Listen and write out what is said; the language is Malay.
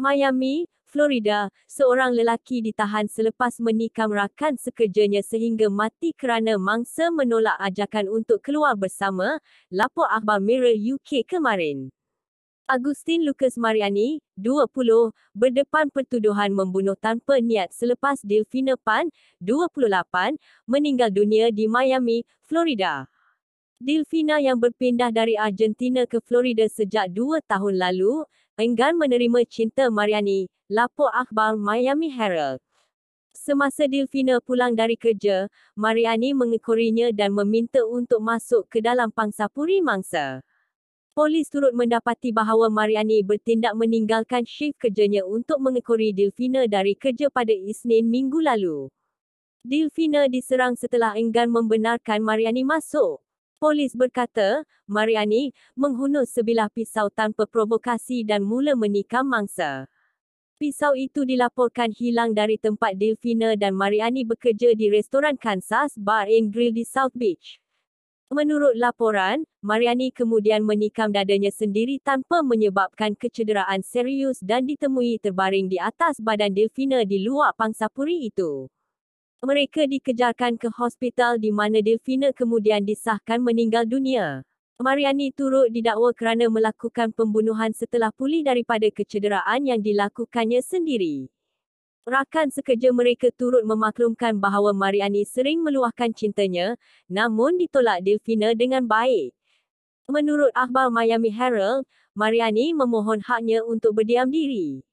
Miami, Florida, seorang lelaki ditahan selepas menikam rakan sekerjanya sehingga mati kerana mangsa menolak ajakan untuk keluar bersama, lapor akhbar Mirror UK kemarin. Agustin Lucas Mariani, 20, berdepan pertuduhan membunuh tanpa niat selepas Delfina Pan, 28, meninggal dunia di Miami, Florida. Delfina yang berpindah dari Argentina ke Florida sejak dua tahun lalu, enggan menerima cinta Mariani, lapor akhbar Miami Herald. Semasa Delfina pulang dari kerja, Mariani mengekorinya dan meminta untuk masuk ke dalam pangsa puri mangsa. Polis turut mendapati bahawa Mariani bertindak meninggalkan shift kerjanya untuk mengekori Delfina dari kerja pada Isnin minggu lalu. Delfina diserang setelah enggan membenarkan Mariani masuk. Polis berkata, Mariani menghunus sebilah pisau tanpa provokasi dan mula menikam mangsa. Pisau itu dilaporkan hilang dari tempat Delfina dan Mariani bekerja di restoran Kansas Bar and Grill di South Beach. Menurut laporan, Mariani kemudian menikam dadanya sendiri tanpa menyebabkan kecederaan serius dan ditemui terbaring di atas badan Delfina di luar pangsapuri itu. Mereka dikejarkan ke hospital di mana Delfina kemudian disahkan meninggal dunia. Mariani turut didakwa kerana melakukan pembunuhan setelah pulih daripada kecederaan yang dilakukannya sendiri. Rakan sekerja mereka turut memaklumkan bahawa Mariani sering meluahkan cintanya, namun ditolak Delfina dengan baik. Menurut akhbar Miami Herald, Mariani memohon haknya untuk berdiam diri.